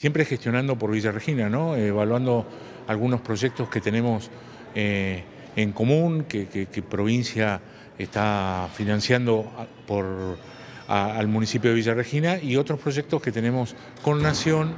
Siempre gestionando por Villa Regina, evaluando algunos proyectos que tenemos eh, en común, que, provincia está financiando por, al municipio de Villa Regina y otros proyectos que tenemos con Nación,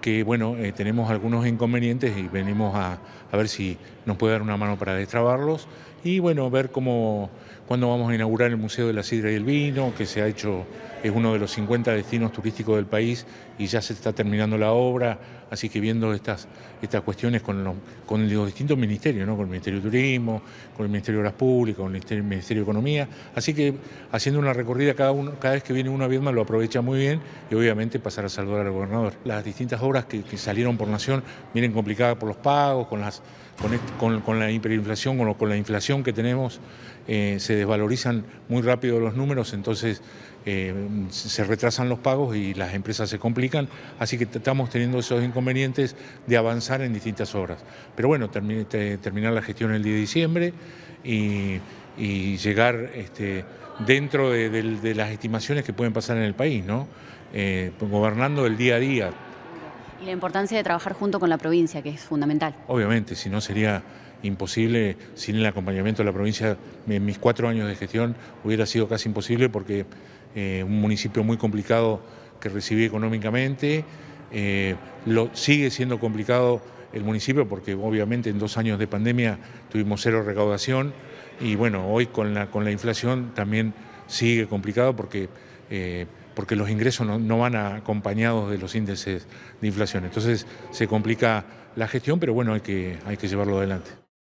que bueno, eh, tenemos algunos inconvenientes y venimos a, a ver si nos puede dar una mano para destrabarlos y bueno, ver cómo, cuándo vamos a inaugurar el Museo de la Sidra y el Vino, que se ha hecho, es uno de los 50 destinos turísticos del país y ya se está terminando la obra, así que viendo estas, estas cuestiones con los, con los distintos ministerios, ¿no? con el Ministerio de Turismo, con el Ministerio de Obras Públicas, con el Ministerio, de Economía, así que haciendo una recorrida cada, uno, cada vez que viene uno a Viedma lo aprovecha muy bien y obviamente pasar a saludar al gobernador. Las distintas obras que, que salieron por Nación vienen complicadas por los pagos, con las con, la hiperinflación, con, con, la inflación que tenemos, eh, se desvalorizan muy rápido los números, entonces eh, se retrasan los pagos y las empresas se complican, así que estamos teniendo esos inconvenientes de avanzar en distintas obras. Pero bueno, terminar la gestión el día de diciembre y, llegar este, dentro de, las estimaciones que pueden pasar en el país, ¿no? Eh, pues gobernando el día a día la importancia de trabajar junto con la provincia, que es fundamental. Obviamente, si no sería imposible, sin el acompañamiento de la provincia, en mis cuatro años de gestión hubiera sido casi imposible porque eh, un municipio muy complicado que recibí económicamente, eh, sigue siendo complicado el municipio porque obviamente en dos años de pandemia tuvimos cero recaudación y bueno, hoy con la, con la inflación también sigue complicado porque... Eh, porque los ingresos no, van acompañados de los índices de inflación. Entonces se complica la gestión, pero bueno, hay que, hay que llevarlo adelante.